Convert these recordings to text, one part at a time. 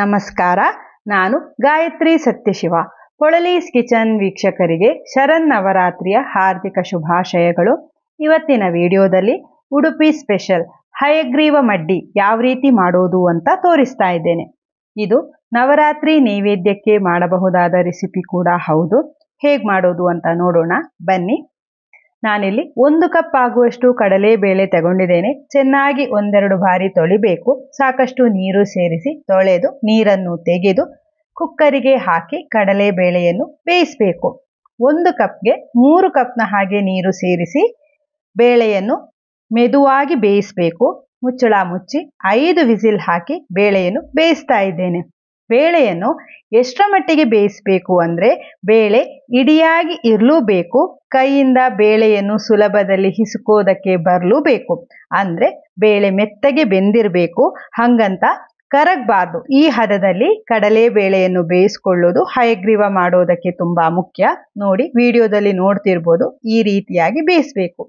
ನಮಸ್ಕಾರ ನಾನು ಗಾಯತ್ರಿ ಸತ್ಯಶಿವ ಪೊಳಲೀಸ್ ಕಿಚನ್ ವೀಕ್ಷಕರಿಗೆ ಶರನ್ ನವರಾತ್ರಿಯ ಹಾರ್ದಿಕ ಶುಭಾಶಯಗಳು ಇವತ್ತಿನ ವಿಡಿಯೋದಲ್ಲಿ ಉಡುಪಿ ಸ್ಪೆಷಲ್ ಹಯಗ್ರೀವ ಮಡ್ಡಿ ಯಾವ ರೀತಿ ಮಾಡೋದು ಅಂತ ತೋರಿಸ್ತಾ ಇದ್ದೇನೆ ಇದು ನವರಾತ್ರಿ ನೈವೇದ್ಯಕ್ಕೆ ಮಾಡಬಹುದಾದ ರೆಸಿಪಿ ಕೂಡ ಹೌದು ಹೇಗೆ ಮಾಡೋದು ಅಂತ ನೋಡೋಣ ಬನ್ನಿ ನಾನಿಲ್ಲಿ ಒಂದು ಕಪ್ ಆಗುವಷ್ಟು ಕಡಲೆಬೇಳೆ ತಗೊಂಡಿದ್ದೇನೆ ಚೆನ್ನಾಗಿ ಒಂದೆರಡು ಬಾರಿ ತೊಳಿಬೇಕು ಸಾಕಷ್ಟು ನೀರು ಸೇರಿಸಿ ತೊಳೆದು ನೀರನ್ನು ತೆಗೆದು ಕುಕ್ಕರಿಗೆ ಹಾಕಿ ಕಡಲೆಬೇಳೆಯನ್ನು ಬೇಯಿಸಬೇಕು ಒಂದು ಕಪ್ಗೆ ಮೂರು ಕಪ್ನ ಹಾಗೆ ನೀರು ಸೇರಿಸಿ ಬೇಳೆಯನ್ನು ಮೆದುವಾಗಿ ಬೇಯಿಸಬೇಕು ಮುಚ್ಚಳ ಮುಚ್ಚಿ ಐದು ವಿಸಿಲ್ ಹಾಕಿ ಬೇಳೆಯನ್ನು ಬೇಯಿಸ್ತಾ ಇದ್ದೇನೆ ಬೇಳೆಯನ್ನು ಎಷ್ಟರ ಮಟ್ಟಿಗೆ ಬೇಯಿಸಬೇಕು ಅಂದರೆ ಬೇಳೆ ಇಡಿಯಾಗಿ ಇರಲೂಬೇಕು ಕೈಯಿಂದ ಬೇಳೆಯನ್ನು ಸುಲಭದಲ್ಲಿ ಹಿಸುಕೋದಕ್ಕೆ ಬೇಕು ಅಂದರೆ ಬೇಳೆ ಮೆತ್ತಗೆ ಬೆಂದಿರಬೇಕು ಹಾಗಂತ ಕರಗಬಾರ್ದು ಈ ಹದದಲ್ಲಿ ಕಡಲೆ ಬೇಳೆಯನ್ನು ಬೇಯಿಸ್ಕೊಳ್ಳೋದು ಹಯಗ್ರೀವ ಮಾಡೋದಕ್ಕೆ ತುಂಬ ಮುಖ್ಯ ನೋಡಿ ವಿಡಿಯೋದಲ್ಲಿ ನೋಡ್ತಿರ್ಬೋದು ಈ ರೀತಿಯಾಗಿ ಬೇಯಿಸಬೇಕು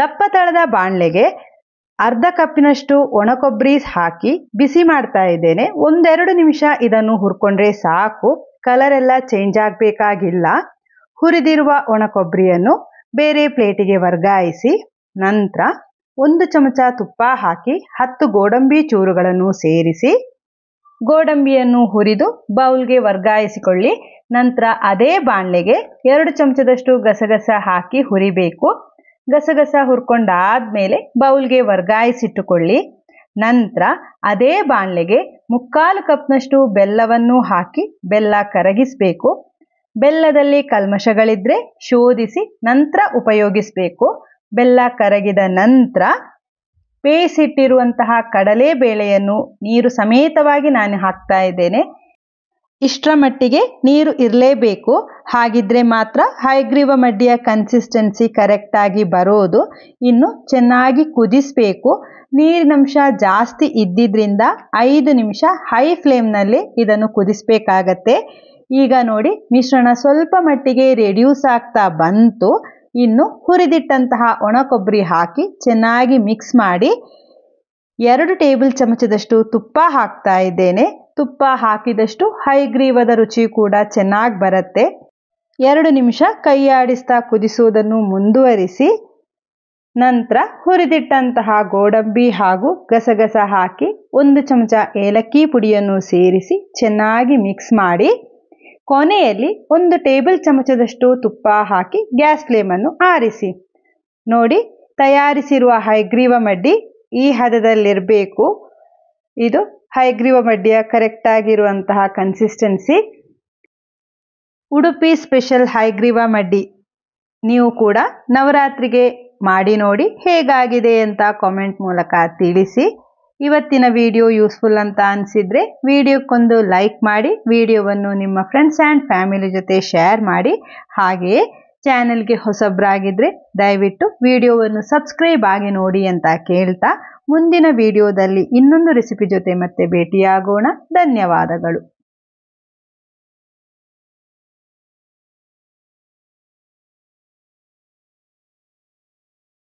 ದಪ್ಪ ತಳದ ಬಾಣಲೆಗೆ ಅರ್ಧ ಕಪ್ಪಿನಷ್ಟು ಒಣಕೊಬ್ಬರಿ ಹಾಕಿ ಬಿಸಿ ಮಾಡ್ತಾ ಇದ್ದೇನೆ ಒಂದೆರಡು ನಿಮಿಷ ಇದನ್ನು ಹುರ್ಕೊಂಡ್ರೆ ಸಾಕು ಕಲರ್ ಎಲ್ಲ ಚೇಂಜ್ ಆಗಬೇಕಾಗಿಲ್ಲ ಹುರಿದಿರುವ ಒಣಕೊಬ್ಬರಿಯನ್ನು ಬೇರೆ ಪ್ಲೇಟಿಗೆ ವರ್ಗಾಯಿಸಿ ನಂತರ ಒಂದು ಚಮಚ ತುಪ್ಪ ಹಾಕಿ ಹತ್ತು ಗೋಡಂಬಿ ಚೂರುಗಳನ್ನು ಸೇರಿಸಿ ಗೋಡಂಬಿಯನ್ನು ಹುರಿದು ಬೌಲ್ಗೆ ವರ್ಗಾಯಿಸಿಕೊಳ್ಳಿ ನಂತರ ಅದೇ ಬಾಣಲೆಗೆ ಎರಡು ಚಮಚದಷ್ಟು ಗಸಗಸ ಹಾಕಿ ಹುರಿಬೇಕು ಗಸಗಸ ಹುರ್ಕೊಂಡಾದ್ಮೇಲೆ ಬೌಲ್ಗೆ ವರ್ಗಾಯಿಸಿಟ್ಟುಕೊಳ್ಳಿ ನಂತರ ಅದೇ ಬಾಣಲೆಗೆ ಮುಕ್ಕಾಲು ಕಪ್ನಷ್ಟು ಬೆಲ್ಲವನ್ನು ಹಾಕಿ ಬೆಲ್ಲ ಕರಗಿಸಬೇಕು ಬೆಲ್ಲದಲ್ಲಿ ಕಲ್ಮಶಗಳಿದ್ರೆ ಶೋಧಿಸಿ ನಂತರ ಉಪಯೋಗಿಸಬೇಕು ಬೆಲ್ಲ ಕರಗಿದ ನಂತರ ಬೇಯಿಸಿಟ್ಟಿರುವಂತಹ ಕಡಲೆ ಬೇಳೆಯನ್ನು ನೀರು ಸಮೇತವಾಗಿ ನಾನು ಹಾಕ್ತಾ ಇದ್ದೇನೆ ಇಷ್ಟರ ಮಟ್ಟಿಗೆ ನೀರು ಇರಲೇಬೇಕು ಹಾಗಿದ್ರೆ ಮಾತ್ರ ಹೈಗ್ರೀವ ಮಡ್ಡಿಯ ಕನ್ಸಿಸ್ಟೆನ್ಸಿ ಕರೆಕ್ಟಾಗಿ ಬರೋದು ಇನ್ನು ಚೆನ್ನಾಗಿ ಕುದಿಸಬೇಕು ನೀರಿನಂಶ ಜಾಸ್ತಿ ಇದ್ದಿದ್ದರಿಂದ ಐದು ನಿಮಿಷ ಹೈ ಫ್ಲೇಮ್ನಲ್ಲಿ ಇದನ್ನು ಕುದಿಸ್ಬೇಕಾಗತ್ತೆ ಈಗ ನೋಡಿ ಮಿಶ್ರಣ ಸ್ವಲ್ಪ ಮಟ್ಟಿಗೆ ರೆಡ್ಯೂಸ್ ಆಗ್ತಾ ಬಂತು ಇನ್ನು ಹುರಿದಿಟ್ಟಂತಹ ಒಣ ಕೊಬ್ಬರಿ ಹಾಕಿ ಚೆನ್ನಾಗಿ ಮಿಕ್ಸ್ ಮಾಡಿ ಎರಡು ಟೇಬಲ್ ಚಮಚದಷ್ಟು ತುಪ್ಪ ಹಾಕ್ತಾ ಇದ್ದೇನೆ ತುಪ್ಪ ಹಾಕಿದಷ್ಟು ಹೈಗ್ರೀವದ ರುಚಿ ಕೂಡ ಚೆನ್ನಾಗಿ ಬರುತ್ತೆ ಎರಡು ನಿಮಿಷ ಕೈಯಾಡಿಸ್ತಾ ಕುದಿಸುವುದನ್ನು ಮುಂದುವರಿಸಿ ನಂತರ ಹುರಿದಿಟ್ಟಂತಹ ಗೋಡಂಬಿ ಹಾಗೂ ಗಸಗಸ ಹಾಕಿ ಒಂದು ಚಮಚ ಏಲಕ್ಕಿ ಪುಡಿಯನ್ನು ಸೇರಿಸಿ ಚೆನ್ನಾಗಿ ಮಿಕ್ಸ್ ಮಾಡಿ ಕೊನೆಯಲ್ಲಿ ಒಂದು ಟೇಬಲ್ ಚಮಚದಷ್ಟು ತುಪ್ಪ ಹಾಕಿ ಗ್ಯಾಸ್ ಫ್ಲೇಮನ್ನು ಆರಿಸಿ ನೋಡಿ ತಯಾರಿಸಿರುವ ಹೈಗ್ರೀವ ಮಡ್ಡಿ ಈ ಹದದಲ್ಲಿರಬೇಕು ಇದು ಮಡ್ಡಿಯ ಕರೆಕ್ಟ್ ಆಗಿರುವಂತಹ ಕನ್ಸಿಸ್ಟೆನ್ಸಿ ಉಡುಪಿ ಸ್ಪೆಷಲ್ ಹೈಗ್ರೀವ ಮಡ್ಡಿ ನೀವು ಕೂಡ ನವರಾತ್ರಿಗೆ ಮಾಡಿ ನೋಡಿ ಹೇಗಾಗಿದೆ ಅಂತ ಕಾಮೆಂಟ್ ಮೂಲಕ ತಿಳಿಸಿ ಇವತ್ತಿನ ವಿಡಿಯೋ ಯೂಸ್ಫುಲ್ ಅಂತ ಅನಿಸಿದರೆ ವಿಡಿಯೋಕ್ಕೊಂದು ಲೈಕ್ ಮಾಡಿ ವಿಡಿಯೋವನ್ನು ನಿಮ್ಮ ಫ್ರೆಂಡ್ಸ್ ಆ್ಯಂಡ್ ಫ್ಯಾಮಿಲಿ ಜೊತೆ ಶೇರ್ ಮಾಡಿ ಹಾಗೆಯೇ ಚಾನೆಲ್ಗೆ ಹೊಸಬ್ರಾಗಿದ್ರೆ ದಯವಿಟ್ಟು ವಿಡಿಯೋವನ್ನು ಸಬ್ಸ್ಕ್ರೈಬ್ ಆಗಿ ನೋಡಿ ಅಂತ ಕೇಳ್ತಾ ಮುಂದಿನ ವಿಡಿಯೋದಲ್ಲಿ ಇನ್ನೊಂದು ರೆಸಿಪಿ ಜೊತೆ ಮತ್ತೆ ಭೇಟಿಯಾಗೋಣ ಧನ್ಯವಾದಗಳು